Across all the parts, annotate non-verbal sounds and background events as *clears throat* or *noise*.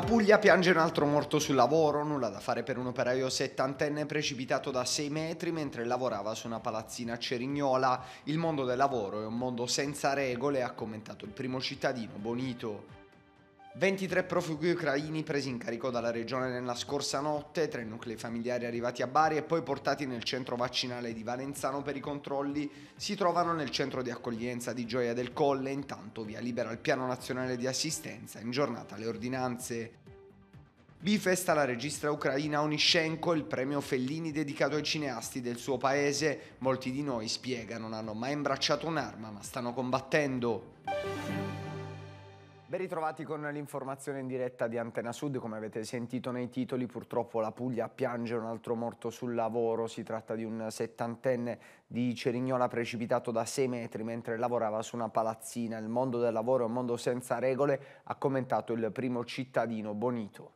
La Puglia piange un altro morto sul lavoro, nulla da fare per un operaio settantenne precipitato da 6 metri mentre lavorava su una palazzina a Cerignola. Il mondo del lavoro è un mondo senza regole, ha commentato il primo cittadino Bonito. 23 profughi ucraini presi in carico dalla regione nella scorsa notte, tre nuclei familiari arrivati a Bari e poi portati nel centro vaccinale di Valenzano per i controlli, si trovano nel centro di accoglienza di Gioia del Colle, intanto via libera il piano nazionale di assistenza, in giornata le ordinanze. Bifesta la regista ucraina Onishenko, il premio Fellini dedicato ai cineasti del suo paese. Molti di noi, spiega, non hanno mai imbracciato un'arma, ma stanno combattendo. Ben ritrovati con l'informazione in diretta di Antena Sud, come avete sentito nei titoli purtroppo la Puglia piange un altro morto sul lavoro, si tratta di un settantenne di Cerignola precipitato da 6 metri mentre lavorava su una palazzina, il mondo del lavoro è un mondo senza regole, ha commentato il primo cittadino Bonito.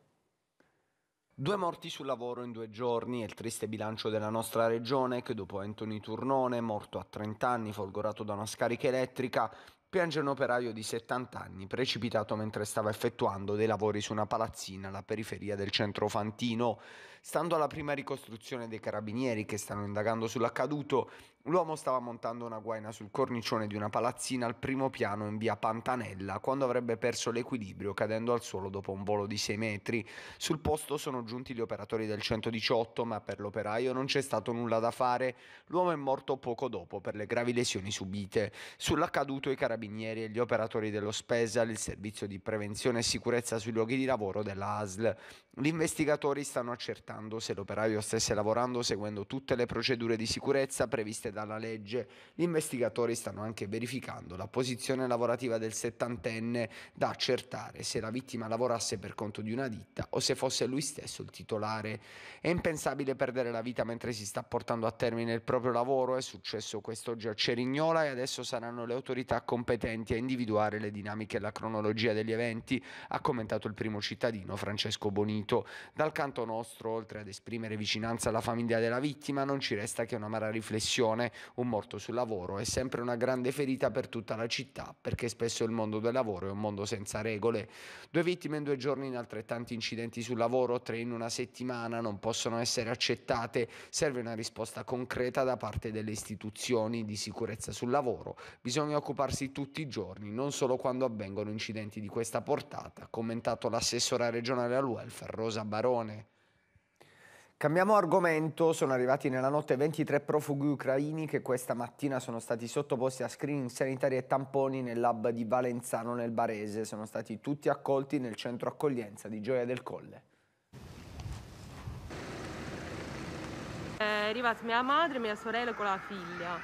Due morti sul lavoro in due giorni e il triste bilancio della nostra regione che dopo Anthony Turnone, morto a 30 anni, folgorato da una scarica elettrica, piange un operaio di 70 anni precipitato mentre stava effettuando dei lavori su una palazzina alla periferia del centro Fantino. Stando alla prima ricostruzione dei carabinieri che stanno indagando sull'accaduto, L'uomo stava montando una guaina sul cornicione di una palazzina al primo piano in via Pantanella quando avrebbe perso l'equilibrio cadendo al suolo dopo un volo di 6 metri. Sul posto sono giunti gli operatori del 118 ma per l'operaio non c'è stato nulla da fare. L'uomo è morto poco dopo per le gravi lesioni subite. Sull'accaduto i carabinieri e gli operatori dello SPESAL, il servizio di prevenzione e sicurezza sui luoghi di lavoro della ASL. Gli investigatori stanno accertando se l'operaio stesse lavorando seguendo tutte le procedure di sicurezza previste dalla legge, gli investigatori stanno anche verificando la posizione lavorativa del settantenne da accertare se la vittima lavorasse per conto di una ditta o se fosse lui stesso il titolare. È impensabile perdere la vita mentre si sta portando a termine il proprio lavoro, è successo quest'oggi a Cerignola e adesso saranno le autorità competenti a individuare le dinamiche e la cronologia degli eventi, ha commentato il primo cittadino Francesco Bonito. Dal canto nostro, oltre ad esprimere vicinanza alla famiglia della vittima, non ci resta che una un'amara riflessione persone, un morto sul lavoro è sempre una grande ferita per tutta la città, perché spesso il mondo del lavoro è un mondo senza regole. Due vittime in due giorni in altrettanti incidenti sul lavoro, tre in una settimana, non possono essere accettate. Serve una risposta concreta da parte delle istituzioni di sicurezza sul lavoro. Bisogna occuparsi tutti i giorni, non solo quando avvengono incidenti di questa portata, ha commentato l'assessora regionale al welfare Rosa Barone. Cambiamo argomento, sono arrivati nella notte 23 profughi ucraini che questa mattina sono stati sottoposti a screening sanitari e tamponi nell'hub di Valenzano nel Barese, sono stati tutti accolti nel centro accoglienza di Gioia del Colle. È arrivata mia madre, mia sorella con la figlia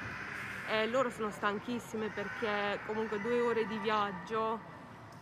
e loro sono stanchissime perché comunque due ore di viaggio,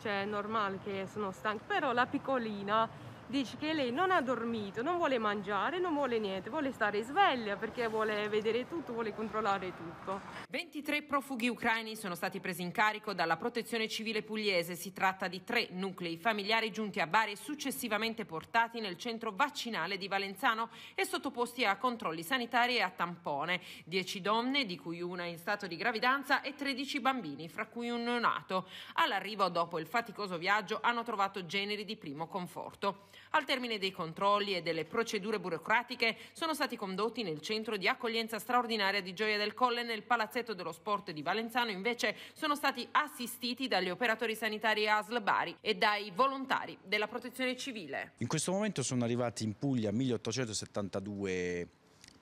cioè è normale che sono stanche, però la piccolina dice che lei non ha dormito, non vuole mangiare, non vuole niente, vuole stare sveglia perché vuole vedere tutto, vuole controllare tutto. 23 profughi ucraini sono stati presi in carico dalla protezione civile pugliese, si tratta di tre nuclei familiari giunti a Bari e successivamente portati nel centro vaccinale di Valenzano e sottoposti a controlli sanitari e a tampone. 10 donne, di cui una in stato di gravidanza e 13 bambini, fra cui un neonato. All'arrivo dopo il faticoso viaggio hanno trovato generi di primo conforto. Al termine dei controlli e delle procedure burocratiche sono stati condotti nel centro di accoglienza straordinaria di Gioia del Colle nel palazzetto dello sport di Valenzano invece sono stati assistiti dagli operatori sanitari ASL Bari e dai volontari della protezione civile. In questo momento sono arrivati in Puglia 1872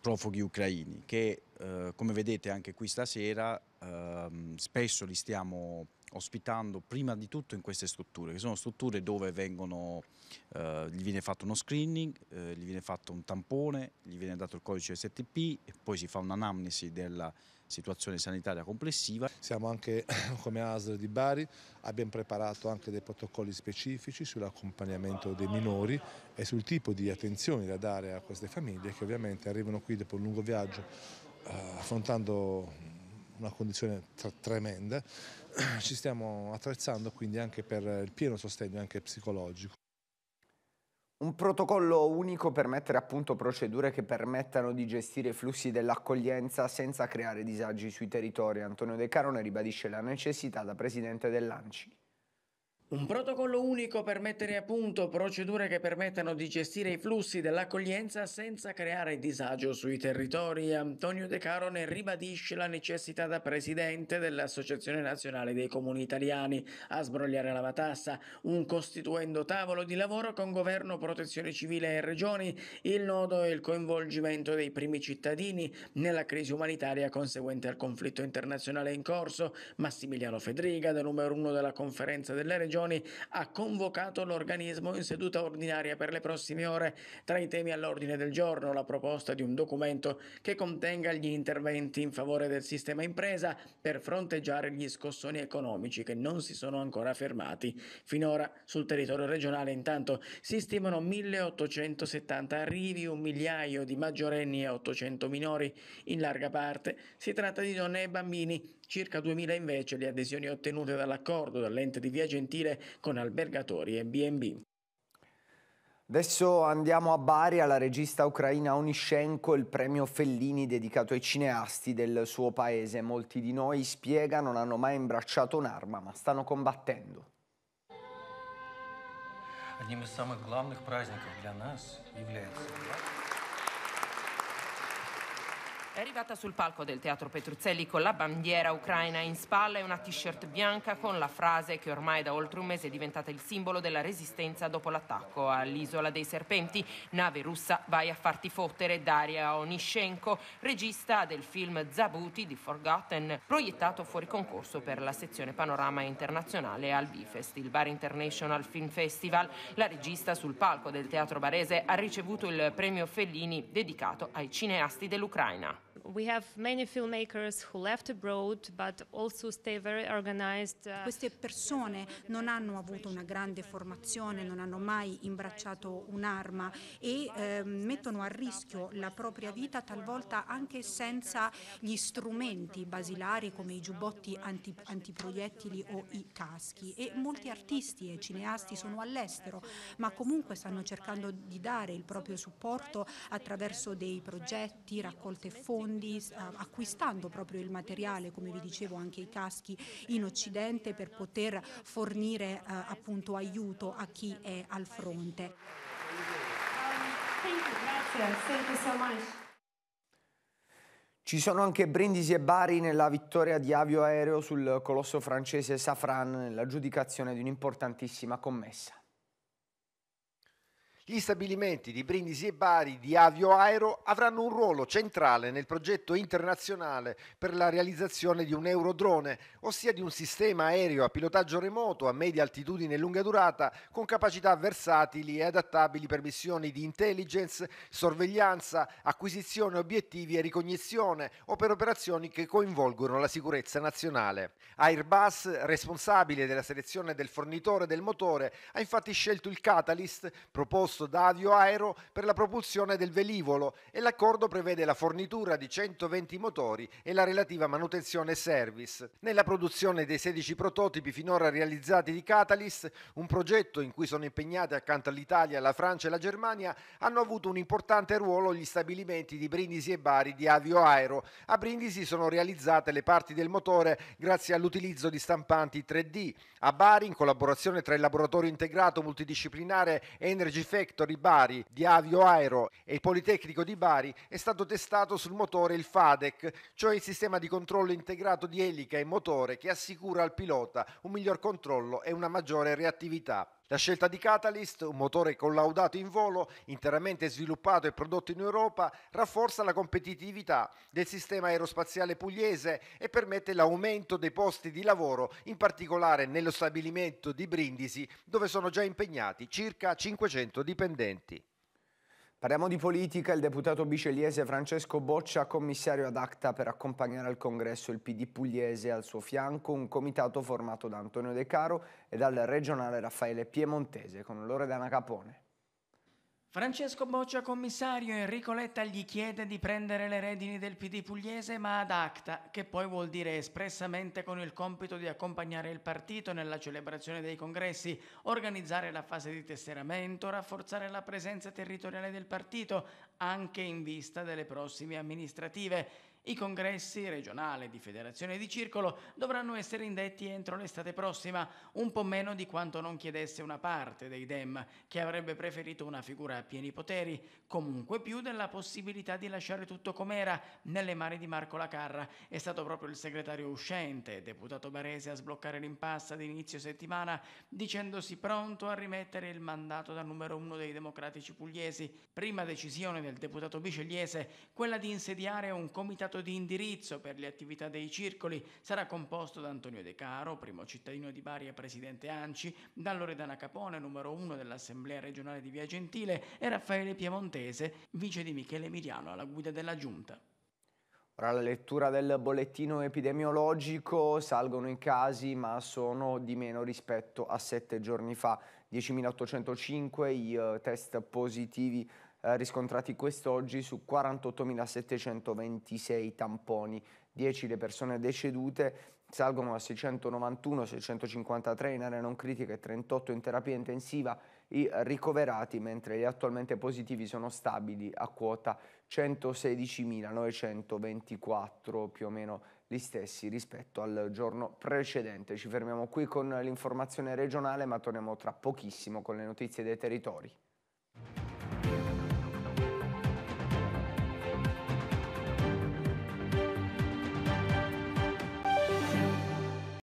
profughi ucraini che eh, come vedete anche qui stasera eh, spesso li stiamo ospitando prima di tutto in queste strutture, che sono strutture dove vengono, eh, gli viene fatto uno screening, eh, gli viene fatto un tampone, gli viene dato il codice STP e poi si fa un'anamnesi della situazione sanitaria complessiva. Siamo anche *coughs* come ASL di Bari, abbiamo preparato anche dei protocolli specifici sull'accompagnamento dei minori e sul tipo di attenzione da dare a queste famiglie che ovviamente arrivano qui dopo un lungo viaggio eh, affrontando una condizione tremenda, *clears throat* ci stiamo attrezzando quindi anche per il pieno sostegno anche psicologico. Un protocollo unico per mettere a punto procedure che permettano di gestire i flussi dell'accoglienza senza creare disagi sui territori. Antonio De Carone ribadisce la necessità da presidente dell'ANCI. Un protocollo unico per mettere a punto procedure che permettano di gestire i flussi dell'accoglienza senza creare disagio sui territori. Antonio De Carone ribadisce la necessità da presidente dell'Associazione Nazionale dei Comuni Italiani a sbrogliare la matassa, un costituendo tavolo di lavoro con governo, protezione civile e regioni. Il nodo è il coinvolgimento dei primi cittadini nella crisi umanitaria conseguente al conflitto internazionale in corso. Massimiliano Fedriga, da numero uno della conferenza delle regioni, Regioni ha convocato l'organismo in seduta ordinaria per le prossime ore. Tra i temi all'ordine del giorno la proposta di un documento che contenga gli interventi in favore del sistema impresa per fronteggiare gli scossoni economici che non si sono ancora fermati. Finora sul territorio regionale intanto si stimano 1870 arrivi, un migliaio di maggiorenni e 800 minori. In larga parte si tratta di donne e bambini circa 2.000 invece le adesioni ottenute dall'accordo dall'ente di Via Gentile con albergatori e B&B. Adesso andiamo a Bari, alla regista ucraina Onishenko, il premio Fellini dedicato ai cineasti del suo paese. Molti di noi, spiega, non hanno mai imbracciato un'arma, ma stanno combattendo. Одним из самых главных праздников для нас является è arrivata sul palco del Teatro Petruzzelli con la bandiera ucraina in spalla e una t-shirt bianca con la frase che ormai da oltre un mese è diventata il simbolo della resistenza dopo l'attacco all'isola dei serpenti. Nave russa, vai a farti fottere. Daria Onischenko, regista del film Zabuti di Forgotten, proiettato fuori concorso per la sezione Panorama Internazionale al Bifest, il Bar International Film Festival. La regista sul palco del Teatro Barese ha ricevuto il premio Fellini dedicato ai cineasti dell'Ucraina. Queste persone non hanno avuto una grande formazione, non hanno mai imbracciato un'arma e eh, mettono a rischio la propria vita talvolta anche senza gli strumenti basilari come i giubbotti anti, antiproiettili o i caschi. E molti artisti e cineasti sono all'estero, ma comunque stanno cercando di dare il proprio supporto attraverso dei progetti, raccolte fondi quindi ah, acquistando proprio il materiale, come vi dicevo anche i caschi in Occidente per poter fornire eh, appunto aiuto a chi è al fronte. Ci sono anche Brindisi e Bari nella vittoria di avio aereo sul colosso francese Safran nell'aggiudicazione di un'importantissima commessa. Gli stabilimenti di Brindisi e Bari di Avio Aero avranno un ruolo centrale nel progetto internazionale per la realizzazione di un eurodrone, ossia di un sistema aereo a pilotaggio remoto a media altitudine e lunga durata con capacità versatili e adattabili per missioni di intelligence, sorveglianza, acquisizione obiettivi e ricognizione o per operazioni che coinvolgono la sicurezza nazionale. Airbus, responsabile della selezione del fornitore del motore, ha infatti scelto il Catalyst proposto composto da Aero per la propulsione del velivolo e l'accordo prevede la fornitura di 120 motori e la relativa manutenzione e service. Nella produzione dei 16 prototipi finora realizzati di Catalyst, un progetto in cui sono impegnate accanto all'Italia, la Francia e la Germania, hanno avuto un importante ruolo gli stabilimenti di Brindisi e Bari di Avio Aero. A Brindisi sono realizzate le parti del motore grazie all'utilizzo di stampanti 3D. A Bari, in collaborazione tra il laboratorio integrato multidisciplinare Energy Factory Factory Bari di Avio Aero e il Politecnico di Bari è stato testato sul motore il FADEC, cioè il sistema di controllo integrato di elica e motore che assicura al pilota un miglior controllo e una maggiore reattività. La scelta di Catalyst, un motore collaudato in volo, interamente sviluppato e prodotto in Europa, rafforza la competitività del sistema aerospaziale pugliese e permette l'aumento dei posti di lavoro, in particolare nello stabilimento di Brindisi, dove sono già impegnati circa 500 dipendenti. Parliamo di politica, il deputato biceliese Francesco Boccia, commissario ad acta per accompagnare al congresso il PD pugliese al suo fianco, un comitato formato da Antonio De Caro e dal regionale Raffaele Piemontese con Loredana Capone. Francesco Boccia commissario, Enrico Letta gli chiede di prendere le redini del PD pugliese ma ad acta, che poi vuol dire espressamente con il compito di accompagnare il partito nella celebrazione dei congressi, organizzare la fase di tesseramento, rafforzare la presenza territoriale del partito anche in vista delle prossime amministrative i congressi regionale di federazione di circolo dovranno essere indetti entro l'estate prossima, un po' meno di quanto non chiedesse una parte dei Dem, che avrebbe preferito una figura a pieni poteri, comunque più della possibilità di lasciare tutto com'era nelle mani di Marco Lacarra. È stato proprio il segretario uscente, deputato barese, a sbloccare l'impasse ad inizio settimana, dicendosi pronto a rimettere il mandato da numero uno dei democratici pugliesi. Prima decisione del deputato bicegliese, quella di insediare un comitato comitato di indirizzo per le attività dei circoli sarà composto da Antonio De Caro, primo cittadino di Bari e presidente ANCI, da Loredana Capone, numero 1 dell'Assemblea regionale di Via Gentile, e Raffaele Piemontese, vice di Michele Miriano alla guida della Giunta. Ora la lettura del bollettino epidemiologico, salgono i casi ma sono di meno rispetto a sette giorni fa, 10.805 i eh, test positivi eh, riscontrati quest'oggi su 48.726 tamponi, 10 le persone decedute, salgono a 691, 653 in area non critica e 38 in terapia intensiva i ricoverati, mentre gli attualmente positivi sono stabili a quota 116.924, più o meno gli stessi rispetto al giorno precedente. Ci fermiamo qui con l'informazione regionale, ma torniamo tra pochissimo con le notizie dei territori.